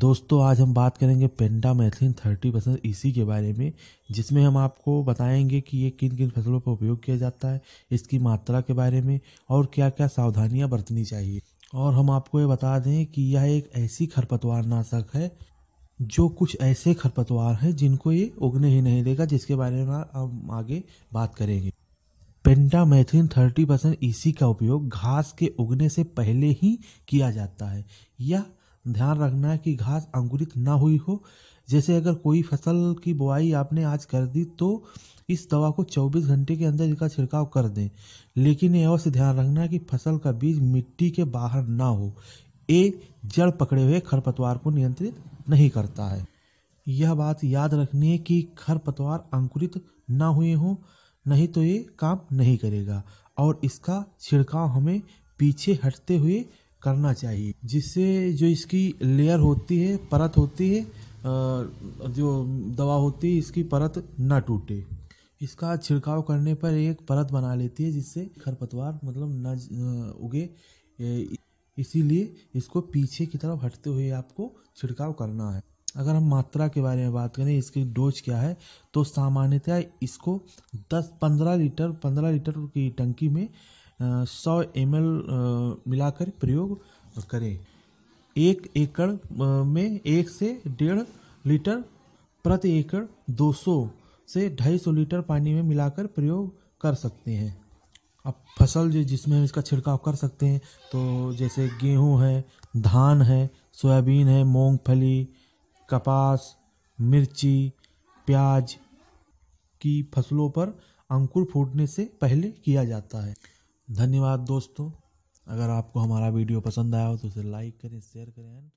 दोस्तों आज हम बात करेंगे पेंटामेथिन थर्टी परसेंट इसी के बारे में जिसमें हम आपको बताएंगे कि ये किन किन फसलों पर उपयोग किया जाता है इसकी मात्रा के बारे में और क्या क्या सावधानियां बरतनी चाहिए और हम आपको ये बता दें कि यह एक ऐसी खरपतवार नाशक है जो कुछ ऐसे खरपतवार हैं जिनको ये उगने ही नहीं देगा जिसके बारे में हम आगे बात करेंगे मैथिन थर्टी परसेंट ईसी का उपयोग घास के उगने से पहले ही किया जाता है यह ध्यान रखना है कि घास अंकुरित ना हुई हो जैसे अगर कोई फसल की बुआई आपने आज कर दी तो इस दवा को 24 घंटे के अंदर इसका छिड़काव कर दें लेकिन यह अवश्य ध्यान रखना है कि फसल का बीज मिट्टी के बाहर ना हो ए जड़ पकड़े हुए खरपतवार को नियंत्रित नहीं करता है यह बात याद रखनी है कि खरपतवार अंकुरित ना हुए हों नहीं तो ये काम नहीं करेगा और इसका छिड़काव हमें पीछे हटते हुए करना चाहिए जिससे जो इसकी लेयर होती है परत होती है जो दवा होती है इसकी परत ना टूटे इसका छिड़काव करने पर एक परत बना लेती है जिससे खरपतवार मतलब न उगे इसीलिए इसको पीछे की तरफ हटते हुए आपको छिड़काव करना है अगर हम मात्रा के बारे में बात करें इसकी डोज क्या है तो सामान्यतः इसको 10-15 लीटर 15 लीटर की टंकी में सौ एम एल मिलाकर प्रयोग करें एक एकड़ में एक से डेढ़ लीटर प्रति एकड़ दो सौ से ढाई सौ लीटर पानी में मिलाकर प्रयोग कर सकते हैं अब फसल जो जिसमें हम इसका छिड़काव कर सकते हैं तो जैसे गेहूं है धान है सोयाबीन है मूंगफली कपास मिर्ची प्याज की फसलों पर अंकुर फूटने से पहले किया जाता है धन्यवाद दोस्तों अगर आपको हमारा वीडियो पसंद आया हो तो इसे लाइक करें शेयर करें